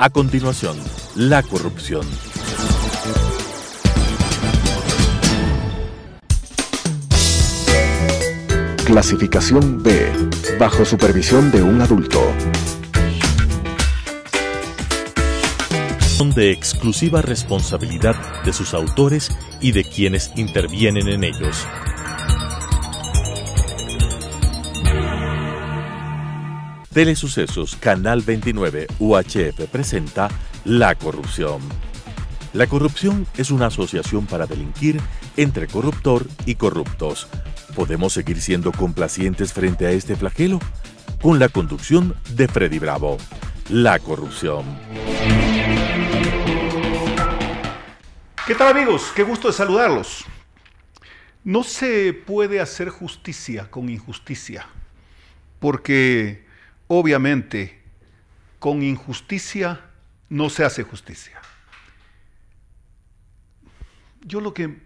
A continuación, la corrupción. Clasificación B, bajo supervisión de un adulto. Son de exclusiva responsabilidad de sus autores y de quienes intervienen en ellos. Telesucesos Canal 29 UHF presenta La Corrupción. La corrupción es una asociación para delinquir entre corruptor y corruptos. ¿Podemos seguir siendo complacientes frente a este flagelo? Con la conducción de Freddy Bravo. La corrupción. ¿Qué tal amigos? Qué gusto de saludarlos. No se puede hacer justicia con injusticia, porque obviamente, con injusticia no se hace justicia. Yo lo que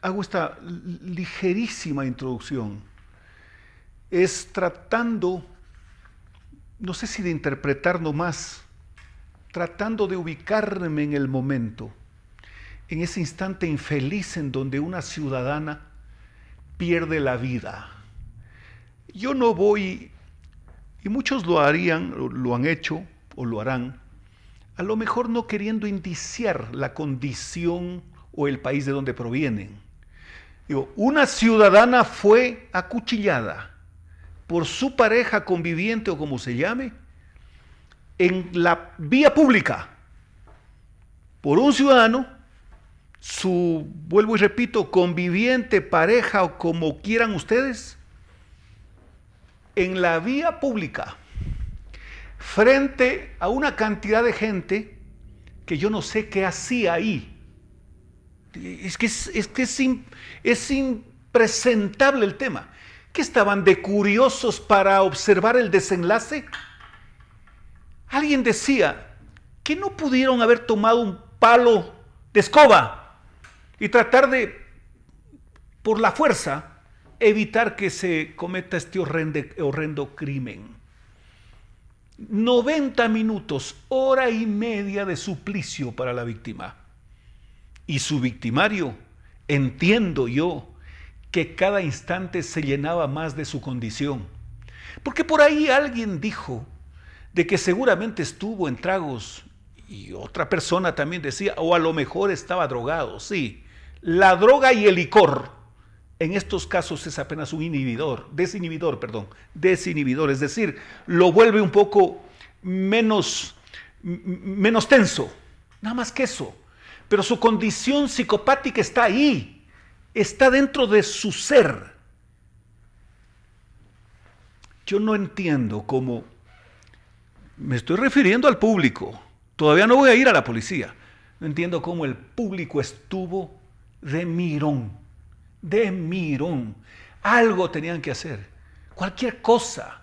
hago esta ligerísima introducción es tratando, no sé si de interpretar más, tratando de ubicarme en el momento, en ese instante infeliz en donde una ciudadana pierde la vida. Yo no voy y muchos lo harían, lo han hecho o lo harán, a lo mejor no queriendo indiciar la condición o el país de donde provienen. una ciudadana fue acuchillada por su pareja conviviente o como se llame en la vía pública por un ciudadano, su, vuelvo y repito, conviviente, pareja o como quieran ustedes, en la vía pública frente a una cantidad de gente que yo no sé qué hacía ahí. Es que es, impresentable el tema. ¿Qué estaban de curiosos para observar el desenlace? Alguien decía que no pudieron haber tomado un palo de escoba y tratar de, por la fuerza, evitar que se cometa este horrendo, crimen. 90 minutos, hora y media de suplicio para la víctima. Y su victimario, entiendo yo, que cada instante se llenaba más de su condición. Porque por ahí alguien dijo de que seguramente estuvo en tragos y otra persona también decía, o a lo mejor estaba drogado, sí, la droga y el licor en estos casos es apenas un inhibidor, desinhibidor, perdón, desinhibidor, es decir, lo vuelve un poco menos, menos tenso, nada más que eso. Pero su condición psicopática está ahí, está dentro de su ser. Yo no entiendo cómo, me estoy refiriendo al público, todavía no voy a ir a la policía, no entiendo cómo el público estuvo de mirón de Mirón. Algo tenían que hacer, cualquier cosa.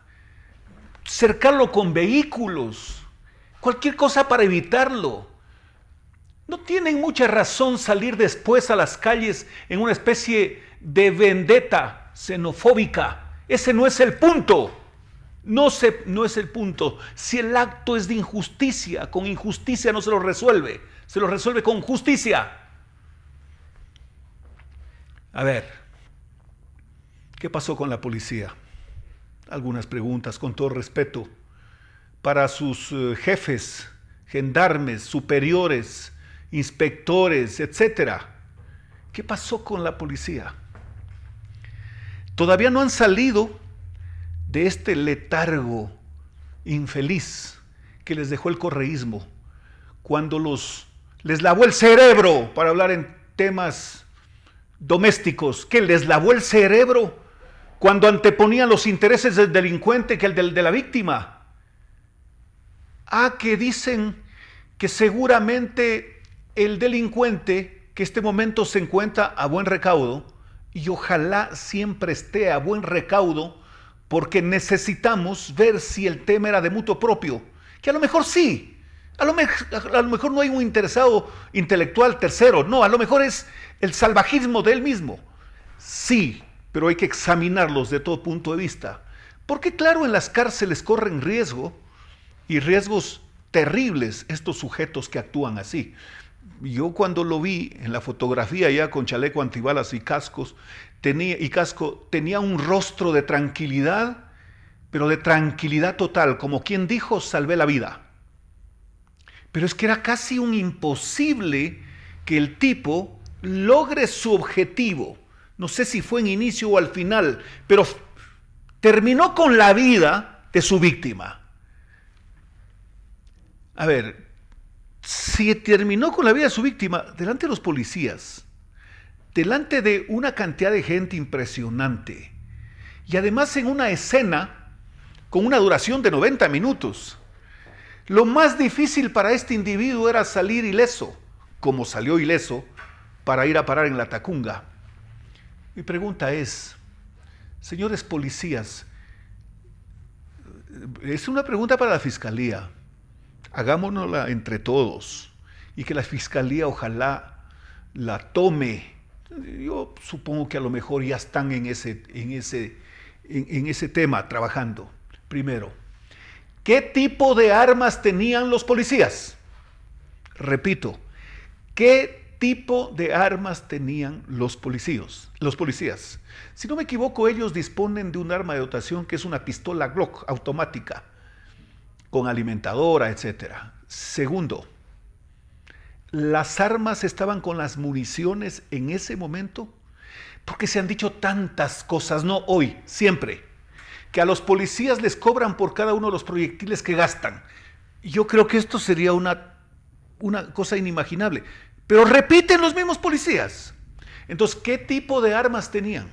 Cercarlo con vehículos, cualquier cosa para evitarlo. No tienen mucha razón salir después a las calles en una especie de vendetta xenofóbica. Ese no es el punto. No, se, no es el punto. Si el acto es de injusticia, con injusticia no se lo resuelve. Se lo resuelve con justicia. A ver, ¿qué pasó con la policía? Algunas preguntas, con todo respeto, para sus eh, jefes, gendarmes, superiores, inspectores, etcétera. ¿Qué pasó con la policía? Todavía no han salido de este letargo infeliz que les dejó el correísmo cuando los les lavó el cerebro para hablar en temas domésticos que les lavó el cerebro cuando anteponían los intereses del delincuente que el del, de la víctima. A ah, que dicen que seguramente el delincuente que este momento se encuentra a buen recaudo, y ojalá siempre esté a buen recaudo, porque necesitamos ver si el tema era de mutuo propio, que a lo mejor sí, a lo, mejor, a lo mejor no hay un interesado intelectual tercero, no, a lo mejor es el salvajismo de él mismo, sí, pero hay que examinarlos de todo punto de vista. Porque claro, en las cárceles corren riesgo y riesgos terribles estos sujetos que actúan así. Yo cuando lo vi en la fotografía ya con chaleco antibalas y cascos, y casco tenía un rostro de tranquilidad, pero de tranquilidad total, como quien dijo, salvé la vida. Pero es que era casi un imposible que el tipo logre su objetivo, no sé si fue en inicio o al final, pero terminó con la vida de su víctima. A ver, si terminó con la vida de su víctima delante de los policías, delante de una cantidad de gente impresionante, y además en una escena con una duración de 90 minutos. Lo más difícil para este individuo era salir ileso, como salió ileso, para ir a parar en la Tacunga. Mi pregunta es, señores policías, eh, es una pregunta para la fiscalía. Hagámonosla entre todos y que la fiscalía ojalá la tome. Yo supongo que a lo mejor ya están en ese, en ese, en ese tema trabajando. Primero, ¿qué tipo de armas tenían los policías? Repito, ¿qué tipo de armas tenían los policías? Los policías. Si no me equivoco, ellos disponen de un arma de dotación que es una pistola Glock automática con alimentadora, etc. Segundo, las armas estaban con las municiones en ese momento porque se han dicho tantas cosas, no hoy, siempre, que a los policías les cobran por cada uno de los proyectiles que gastan. Yo creo que esto sería una, una cosa inimaginable. Pero repiten los mismos policías. Entonces, ¿qué tipo de armas tenían?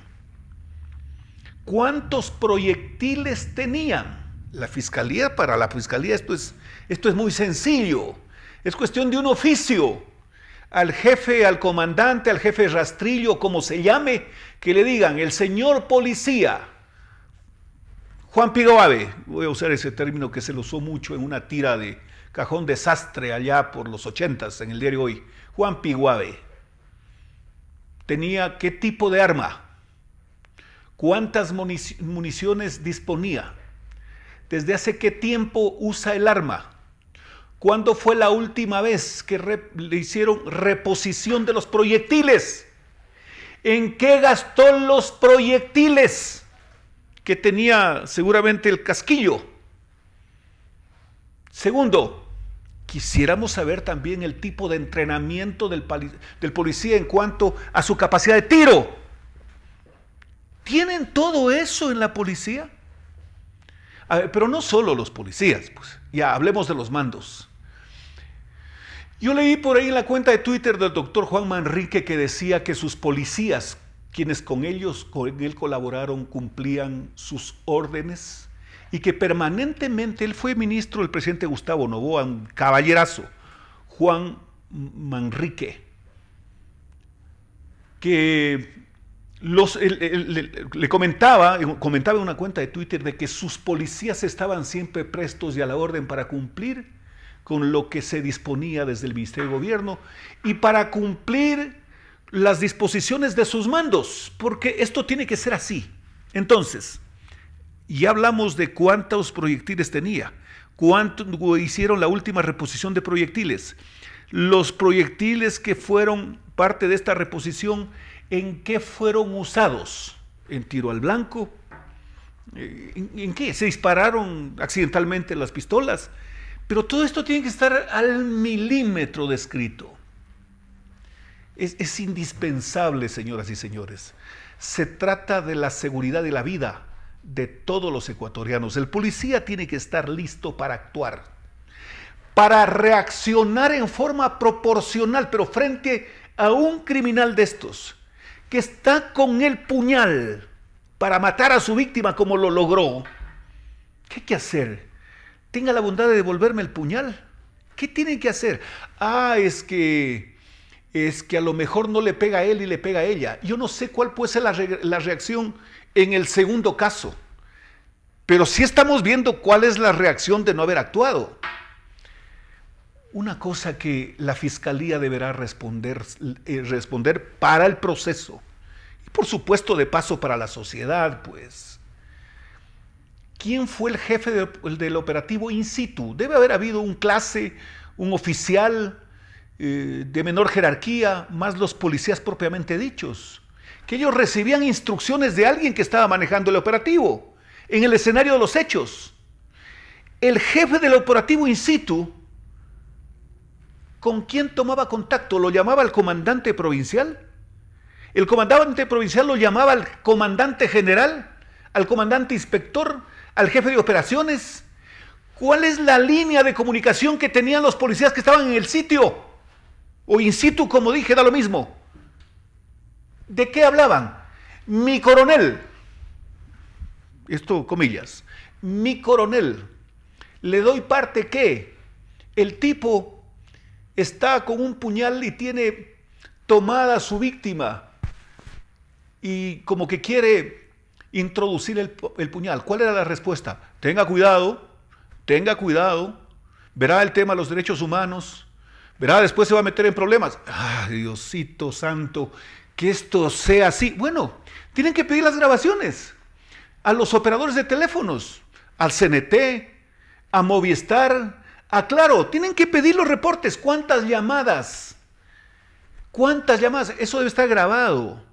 ¿Cuántos proyectiles tenían? La fiscalía, para la fiscalía esto es, esto es muy sencillo. Es cuestión de un oficio. Al jefe, al comandante, al jefe rastrillo, como se llame, que le digan, el señor policía, Juan Pigoave, voy a usar ese término que se lo usó mucho en una tira de cajón desastre allá por los ochentas en el diario Hoy. Juan Piguave tenía qué tipo de arma, cuántas municiones disponía, desde hace qué tiempo usa el arma, cuándo fue la última vez que le hicieron reposición de los proyectiles, en qué gastó los proyectiles que tenía seguramente el casquillo. Segundo, Quisiéramos saber también el tipo de entrenamiento del, policía en cuanto a su capacidad de tiro. ¿Tienen todo eso en la policía? pero no solo los policías, pues. Ya, hablemos de los mandos. Yo leí por ahí en la cuenta de Twitter del doctor Juan Manrique que decía que sus policías, quienes con ellos, con él colaboraron, cumplían sus órdenes y que permanentemente él fue ministro del presidente Gustavo Novoa, un caballerazo, Juan Manrique, que le comentaba, eh, comentaba en una cuenta de Twitter de que sus policías estaban siempre prestos y a la orden para cumplir con lo que se disponía desde el Ministerio de Gobierno y para cumplir las disposiciones de sus mandos, porque esto tiene que ser así. Entonces, y hablamos de cuántos proyectiles tenía, cuánto hicieron la última reposición de proyectiles. Los proyectiles que fueron parte de esta reposición, ¿en qué fueron usados? ¿En tiro al blanco? Eh, ¿En, qué? ¿Se dispararon accidentalmente las pistolas? Pero todo esto tiene que estar al milímetro descrito. es indispensable, señoras y señores. Se trata de la seguridad de la vida de todos los ecuatorianos. El policía tiene que estar listo para actuar, para reaccionar en forma proporcional, pero frente a un criminal de estos, que está con el puñal para matar a su víctima como lo logró, ¿qué hay que hacer? Tenga la bondad de devolverme el puñal. ¿Qué tiene que hacer? Ah, es que es que a lo mejor no le pega a él y le pega a ella. Yo no sé cuál puede ser la, la reacción en el segundo caso. Pero sí estamos viendo cuál es la reacción de no haber actuado. Una cosa que la fiscalía deberá responder, eh, responder para el proceso y por supuesto de paso para la sociedad, pues. ¿Quién fue el jefe del operativo in situ? Debe haber habido un clase, un oficial eh, de menor jerarquía, más los policías propiamente dichos que ellos recibían instrucciones de alguien que estaba manejando el operativo en el escenario de los hechos. El jefe del operativo in situ, ¿con quién tomaba contacto? ¿Lo llamaba el comandante provincial? ¿El comandante provincial lo llamaba al comandante general? ¿Al comandante inspector? ¿Al jefe de operaciones? ¿Cuál es la línea de comunicación que tenían los policías que estaban en el sitio? O in situ, como dije, da lo mismo. ¿De qué hablaban? Mi coronel, esto comillas, mi coronel, le doy parte que el tipo está con un puñal y tiene tomada su víctima y como que quiere introducir el, el puñal. ¿Cuál era la respuesta? Tenga cuidado, tenga cuidado, verá el tema de los derechos humanos, verá, después se va a meter en problemas. ¡Ay, Diosito santo, que esto sea así. Bueno, tienen que pedir las grabaciones a los operadores de teléfonos, al CNT, a Movistar, a ah, Claro. Tienen que pedir los reportes, cuántas llamadas, cuántas llamadas. Eso debe estar grabado.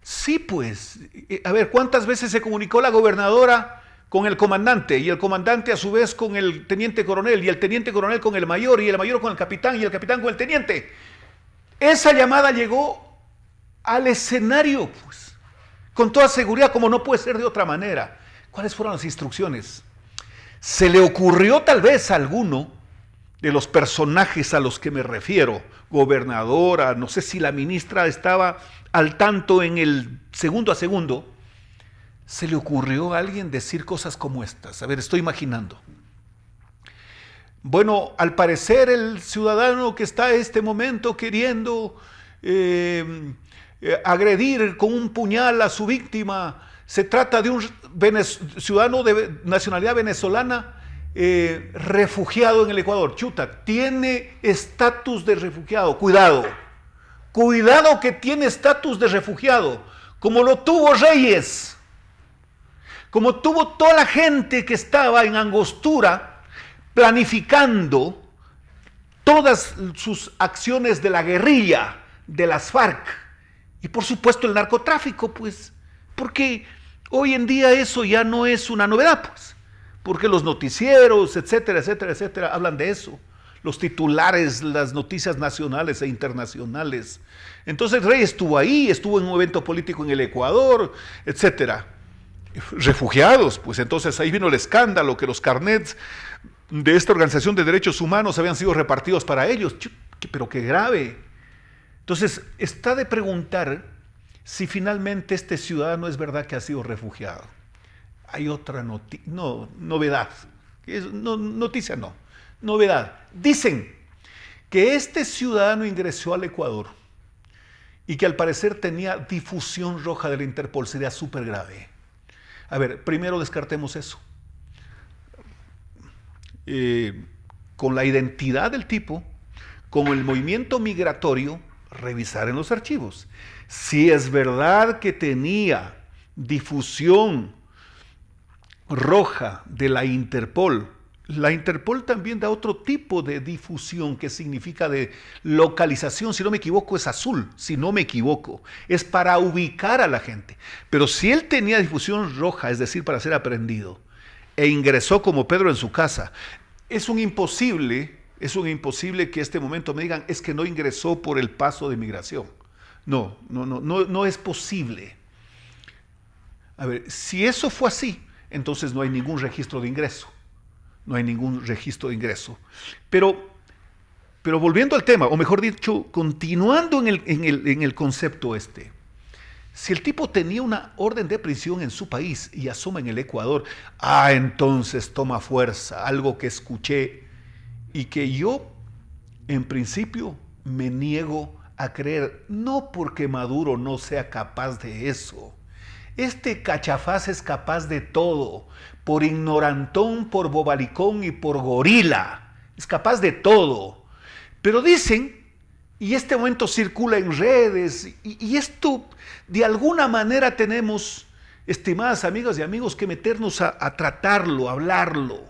Sí, pues. Eh, a ver, ¿cuántas veces se comunicó la gobernadora con el comandante? Y el comandante a su vez con el teniente coronel, y el teniente coronel con el mayor, y el mayor con el capitán, y el capitán con el teniente esa llamada llegó al escenario, pues, con toda seguridad, como no puede ser de otra manera. ¿Cuáles fueron las instrucciones? Se le ocurrió tal vez a alguno de los personajes a los que me refiero, gobernadora, no sé si la ministra estaba al tanto en el segundo a segundo, se le ocurrió a alguien decir cosas como estas. A ver, estoy imaginando. Bueno, al parecer el ciudadano que está en este momento queriendo eh, eh, agredir con un puñal a su víctima, se trata de un ciudadano de nacionalidad venezolana eh, refugiado en el Ecuador. Chuta, tiene estatus de refugiado. Cuidado. Cuidado que tiene estatus de refugiado, como lo tuvo Reyes, como tuvo toda la gente que estaba en angostura planificando todas sus acciones de la guerrilla, de las FARC, y por supuesto el narcotráfico, pues, porque hoy en día eso ya no es una novedad, pues, porque los noticieros, etcétera, etcétera, etcétera, hablan de eso, los titulares, las noticias nacionales e internacionales. Entonces Rey estuvo ahí, estuvo en un evento político en el Ecuador, etcétera refugiados, pues entonces ahí vino el escándalo que los carnets de esta organización de derechos humanos habían sido repartidos para ellos. Pero qué grave. Entonces, está de preguntar si finalmente este ciudadano es verdad que ha sido refugiado. Hay otra no, novedad. No, noticia no. Novedad. Dicen que este ciudadano ingresó al Ecuador y que al parecer tenía difusión roja de la Interpol. Sería súper grave. A ver, primero descartemos eso. Eh, con la identidad del tipo, con el movimiento migratorio, revisar en los archivos. Si es verdad que tenía difusión roja de la Interpol, la Interpol también da otro tipo de difusión que significa de localización, si no me equivoco es azul, si no me equivoco, es para ubicar a la gente. Pero si él tenía difusión roja, es decir, para ser aprendido, e ingresó como Pedro en su casa. Es un imposible, es un imposible que este momento me digan, es que no ingresó por el paso de migración. No, no, no, no, no es posible. A ver, si eso fue así, entonces no hay ningún registro de ingreso. No hay ningún registro de ingreso. Pero, pero volviendo al tema, o mejor dicho, continuando en el concepto este, si el tipo tenía una orden de prisión en su país y asoma en el Ecuador, ah, entonces toma fuerza, algo que escuché y que yo, en principio, me niego a creer, no porque Maduro no sea capaz de eso. Este cachafaz es capaz de todo, por ignorantón, por bobalicón y por gorila. Es capaz de todo. Pero dicen y este momento circula en redes y, esto, de alguna manera tenemos, estimadas amigas y amigos, que meternos a, tratarlo, a hablarlo,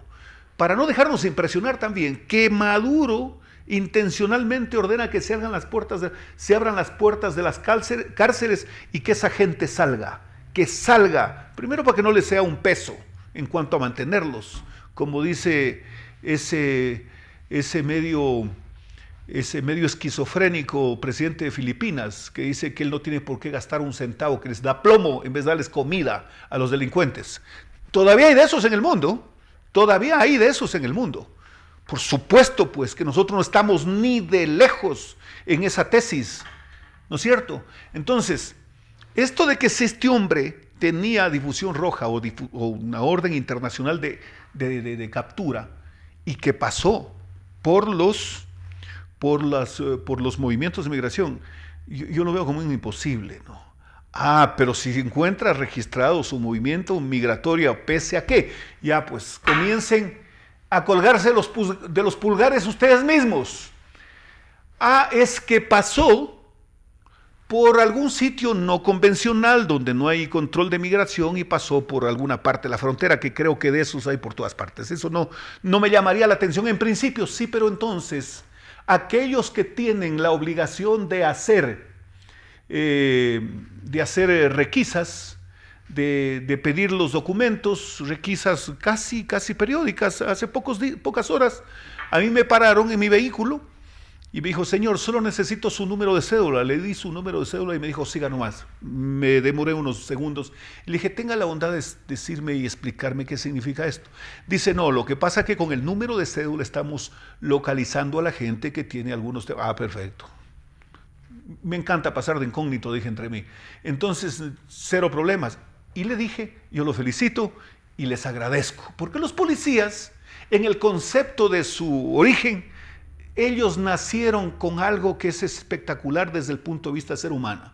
para no dejarnos impresionar también que Maduro intencionalmente ordena que se abran las puertas de, se abran las puertas de las cárceles y que esa gente salga, que salga, primero para que no les sea un peso en cuanto a mantenerlos, como dice ese, ese medio ese medio esquizofrénico presidente de Filipinas que dice que él no tiene por qué gastar un centavo, que les da plomo en vez de darles comida a los delincuentes. Todavía hay de esos en el mundo, todavía hay de esos en el mundo. Por supuesto, pues, que nosotros no estamos ni de lejos en esa tesis, ¿no es cierto? Entonces, esto de que este hombre tenía difusión roja o, una orden internacional de captura y que pasó por los por, las, eh, por los movimientos de migración, yo, lo veo como imposible, ¿no? Ah, pero si encuentra registrado su movimiento migratorio, pese a qué, ya pues comiencen a colgarse los de los pulgares ustedes mismos. Ah, es que pasó por algún sitio no convencional donde no hay control de migración y pasó por alguna parte de la frontera, que creo que de esos hay por todas partes. Eso no, no me llamaría la atención en principio, sí, pero entonces aquellos que tienen la obligación de hacer, eh, de hacer eh, requisas, de, de, pedir los documentos, requisas casi, casi periódicas. Hace pocos pocas horas a mí me pararon en mi vehículo y me dijo, señor, solo necesito su número de cédula. Le di su número de cédula y me dijo, siga nomás. Me demoré unos segundos. Le dije, tenga la bondad de decirme y explicarme qué significa esto. Dice, no, lo que pasa es que con el número de cédula estamos localizando a la gente que tiene algunos... Ah, perfecto. Me encanta pasar de incógnito, dije entre mí. Entonces, cero problemas. Y le dije, yo lo felicito y les agradezco. Porque los policías, en el concepto de su origen, ellos nacieron con algo que es espectacular desde el punto de vista ser humano.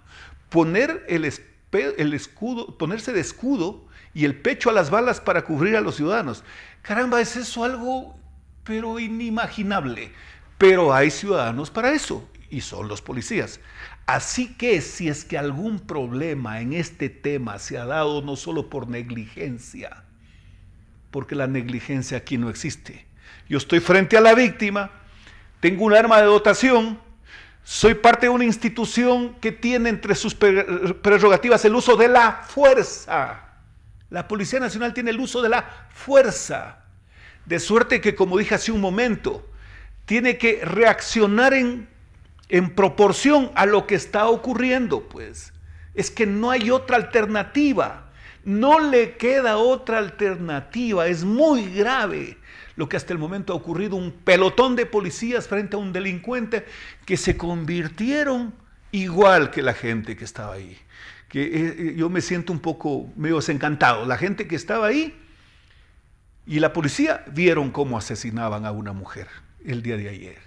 Poner el, el escudo, ponerse de escudo y el pecho a las balas para cubrir a los ciudadanos. Caramba, es eso algo pero inimaginable. Pero hay ciudadanos para eso y son los policías. Así que si es que algún problema en este tema se ha dado no solo por negligencia, porque la negligencia aquí no existe. Yo estoy frente a la víctima, tengo un arma de dotación, soy parte de una institución que tiene entre sus prerrogativas el uso de la fuerza. La Policía Nacional tiene el uso de la fuerza. De suerte que, como dije hace un momento, tiene que reaccionar en, proporción a lo que está ocurriendo, pues. Es que no hay otra alternativa. No le queda otra alternativa. Es muy grave lo que hasta el momento ha ocurrido, un pelotón de policías frente a un delincuente que se convirtieron igual que la gente que estaba ahí. Que eh, eh, yo me siento un poco medio desencantado. La gente que estaba ahí y la policía vieron cómo asesinaban a una mujer el día de ayer.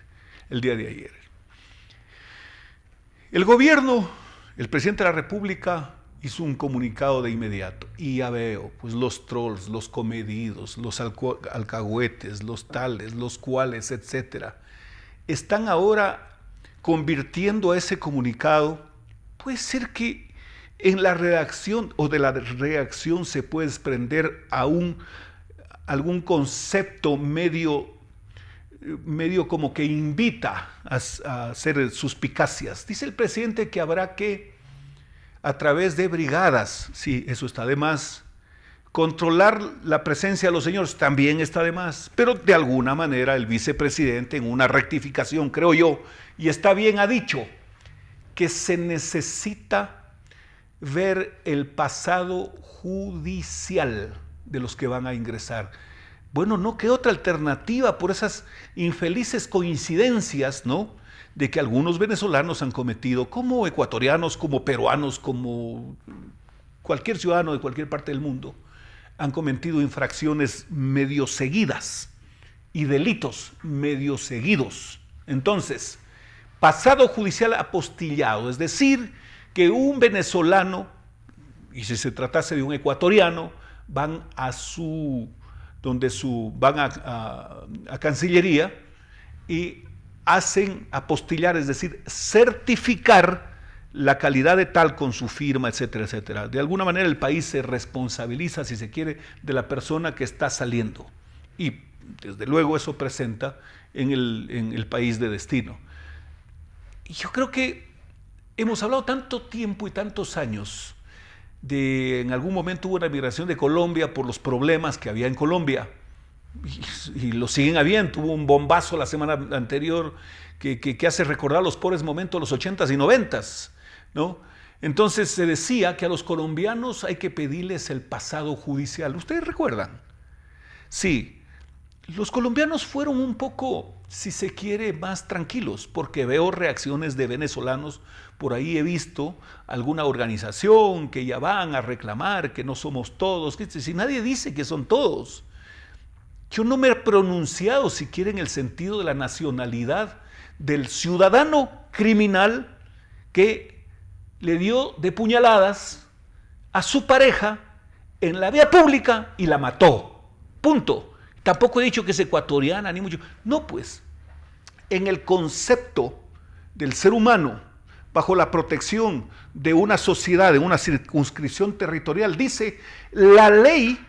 El día de ayer. El gobierno, el presidente de la República hizo un comunicado de inmediato. Y ya veo, pues los trolls, los comedidos, los alcahuetes, los tales, los cuales, etcétera, están ahora convirtiendo a ese comunicado. Puede ser que en la redacción o de la reacción se puede desprender aún algún concepto medio, medio como que invita a, a hacer suspicacias. Dice el presidente que habrá que a través de brigadas, sí, eso está de más. Controlar la presencia de los señores también está de más, pero de alguna manera el vicepresidente en una rectificación, creo yo, y está bien ha dicho que se necesita ver el pasado judicial de los que van a ingresar. Bueno, no, ¿qué otra alternativa por esas infelices coincidencias, no? de que algunos venezolanos han cometido, como ecuatorianos, como peruanos, como cualquier ciudadano de cualquier parte del mundo, han cometido infracciones medio seguidas y delitos medio seguidos. Entonces, pasado judicial apostillado, es decir, que un venezolano, y si se tratase de un ecuatoriano, van a su, donde su, van a, a, Cancillería y hacen apostillar, es decir, certificar la calidad de tal con su firma, etcétera, etcétera. De alguna manera el país se responsabiliza, si se quiere, de la persona que está saliendo. Y desde luego eso presenta en el, en el país de destino. yo creo que hemos hablado tanto tiempo y tantos años de, en algún momento hubo una migración de Colombia por los problemas que había en Colombia y, lo siguen bien, Tuvo un bombazo la semana anterior que, hace recordar los pobres momentos de los 80s y 90s, ¿no? Entonces se decía que a los colombianos hay que pedirles el pasado judicial. ¿Ustedes recuerdan? Sí, los colombianos fueron un poco, si se quiere, más tranquilos, porque veo reacciones de venezolanos. Por ahí he visto alguna organización que ya van a reclamar que no somos todos, si nadie dice que son todos. Yo no me he pronunciado siquiera en el sentido de la nacionalidad del ciudadano criminal que le dio de puñaladas a su pareja en la vía pública y la mató. Punto. Tampoco he dicho que es ecuatoriana, ni mucho. No, pues, en el concepto del ser humano, bajo la protección de una sociedad, de una circunscripción territorial, dice, la ley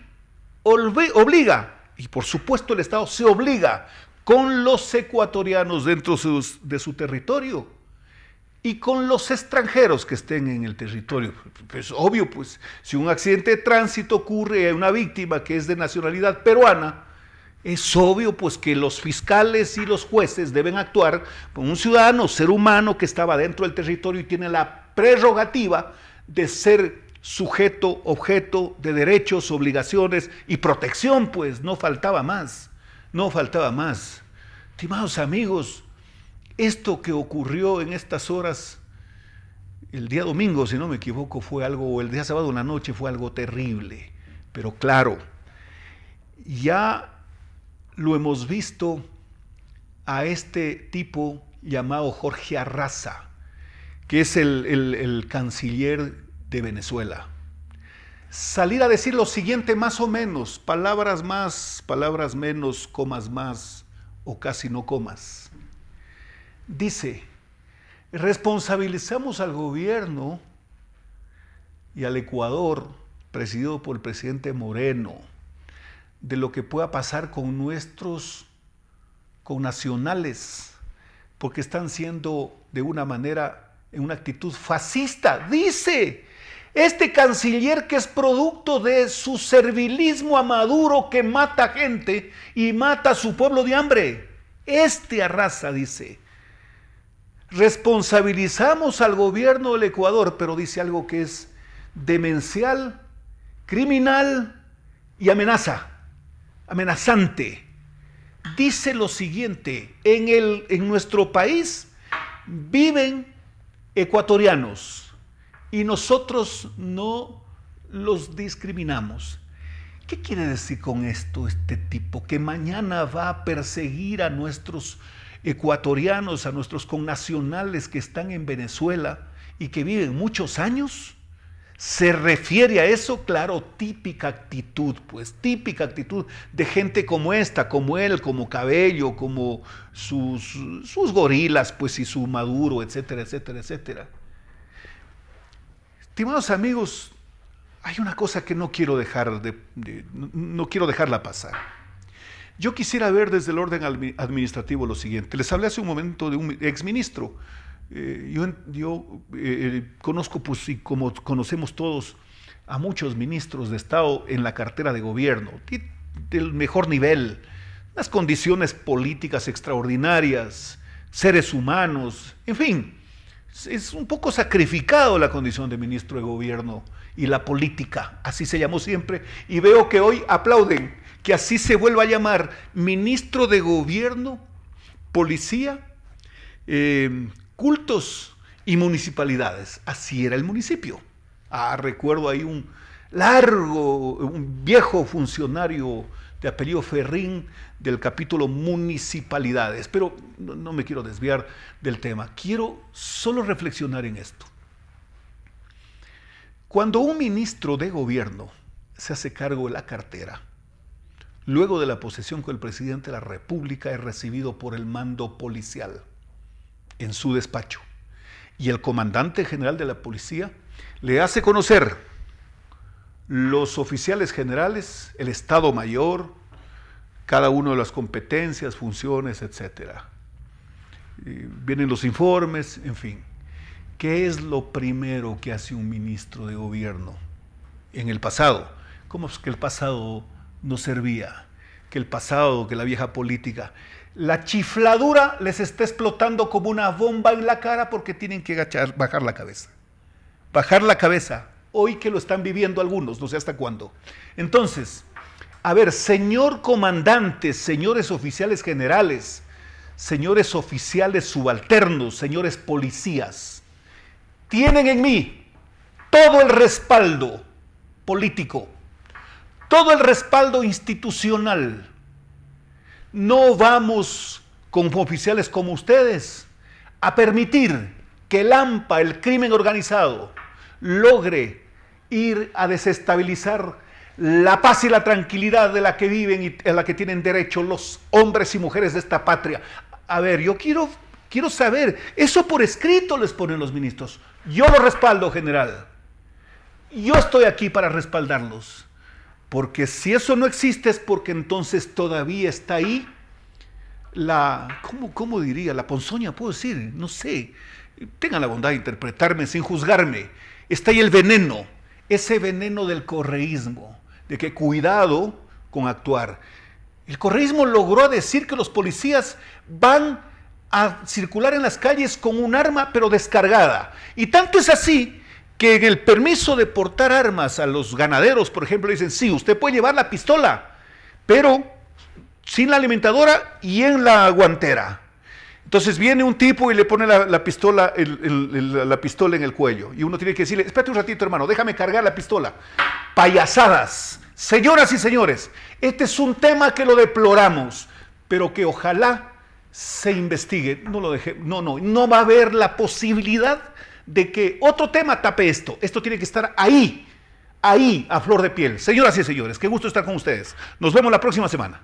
obliga y por supuesto el Estado se obliga con los ecuatorianos dentro de su territorio y con los extranjeros que estén en el territorio. Es pues, obvio, pues, si un accidente de tránsito ocurre a una víctima que es de nacionalidad peruana, es obvio, pues, que los fiscales y los jueces deben actuar con un ciudadano, ser humano que estaba dentro del territorio y tiene la prerrogativa de ser sujeto, objeto de derechos, obligaciones y protección, pues no faltaba más, no faltaba más. Estimados amigos, esto que ocurrió en estas horas, el día domingo, si no me equivoco, fue algo, o el día sábado en la noche fue algo terrible, pero claro, ya lo hemos visto a este tipo llamado Jorge Arraza, que es el, el, el, canciller de Venezuela. Salir a decir lo siguiente más o menos, palabras más, palabras menos, comas más o casi no comas. Dice, responsabilizamos al gobierno y al Ecuador, presidido por el presidente Moreno, de lo que pueda pasar con nuestros connacionales, porque están siendo de una manera, en una actitud fascista, dice, este canciller que es producto de su servilismo a Maduro que mata gente y mata a su pueblo de hambre. Este arrasa, dice. Responsabilizamos al gobierno del Ecuador, pero dice algo que es demencial, criminal y amenaza, amenazante. Dice lo siguiente, en, el, en nuestro país viven ecuatorianos y nosotros no los discriminamos. ¿Qué quiere decir con esto este tipo? Que mañana va a perseguir a nuestros ecuatorianos, a nuestros connacionales que están en Venezuela y que viven muchos años. ¿Se refiere a eso? Claro, típica actitud, pues típica actitud de gente como esta, como él, como Cabello, como sus, gorilas, pues y su Maduro, etcétera, etcétera, etcétera. Estimados amigos, hay una cosa que no quiero dejar de, no quiero dejarla pasar. Yo quisiera ver desde el orden administrativo lo siguiente. Les hablé hace un momento de un exministro. Eh, yo, eh, eh, conozco, pues, y como conocemos todos, a muchos ministros de Estado en la cartera de gobierno, del mejor nivel, las condiciones políticas extraordinarias, seres humanos, en fin es un poco sacrificado la condición de ministro de gobierno y la política, así se llamó siempre, y veo que hoy aplauden que así se vuelva a llamar ministro de gobierno, policía, em, cultos y municipalidades. Así era el municipio. Ah, recuerdo ahí un largo, un viejo funcionario de apellido Ferrín del capítulo Municipalidades. Pero no, me quiero desviar del tema. Quiero solo reflexionar en esto. Cuando un ministro de gobierno se hace cargo de la cartera, luego de la posesión que el presidente de la República es recibido por el mando policial en su despacho, y el comandante general de la policía le hace conocer los oficiales generales, el Estado Mayor, cada uno de las competencias, funciones, etc. Vienen los informes, en fin. ¿Qué es lo primero que hace un ministro de gobierno en el pasado? ¿Cómo es que el pasado no servía? Que el pasado, que la vieja política. La chifladura les está explotando como una bomba en la cara porque tienen que bajar la cabeza. Bajar la cabeza, hoy que lo están viviendo algunos, no sé hasta cuándo. Entonces, a ver, señor comandante, señores oficiales generales, señores oficiales subalternos, señores policías, tienen en mí todo el respaldo político, todo el respaldo institucional. No vamos con oficiales como ustedes a permitir que el AMPA, el crimen organizado, logre ir a desestabilizar la paz y la tranquilidad de la que viven y a la que tienen derecho los hombres y mujeres de esta patria. A ver, yo quiero, quiero saber, eso por escrito les ponen los ministros. Yo lo respaldo, general. Yo estoy aquí para respaldarlos. Porque si eso no existe es porque entonces todavía está ahí la, ¿cómo, cómo diría? La ponzoña, puedo decir, no sé. Tengan la bondad de interpretarme sin juzgarme. Está ahí el veneno ese veneno del correísmo, de que cuidado con actuar. El correísmo logró decir que los policías van a circular en las calles con un arma pero descargada. Y tanto es así que en el permiso de portar armas a los ganaderos, por ejemplo, dicen, sí, usted puede llevar la pistola, pero sin la alimentadora y en la guantera. Entonces viene un tipo y le pone la, pistola, la pistola en el cuello. Y uno tiene que decirle, espérate un ratito hermano, déjame cargar la pistola. Payasadas. Señoras y señores, este es un tema que lo deploramos, pero que ojalá se investigue. No lo deje, no, no, no va a haber la posibilidad de que otro tema tape esto. Esto tiene que estar ahí, ahí, a flor de piel. Señoras y señores, qué gusto estar con ustedes. Nos vemos la próxima semana.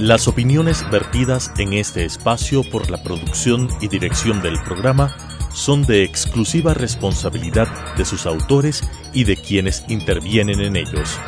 Las opiniones vertidas en este espacio por la producción y dirección del programa son de exclusiva responsabilidad de sus autores y de quienes intervienen en ellos.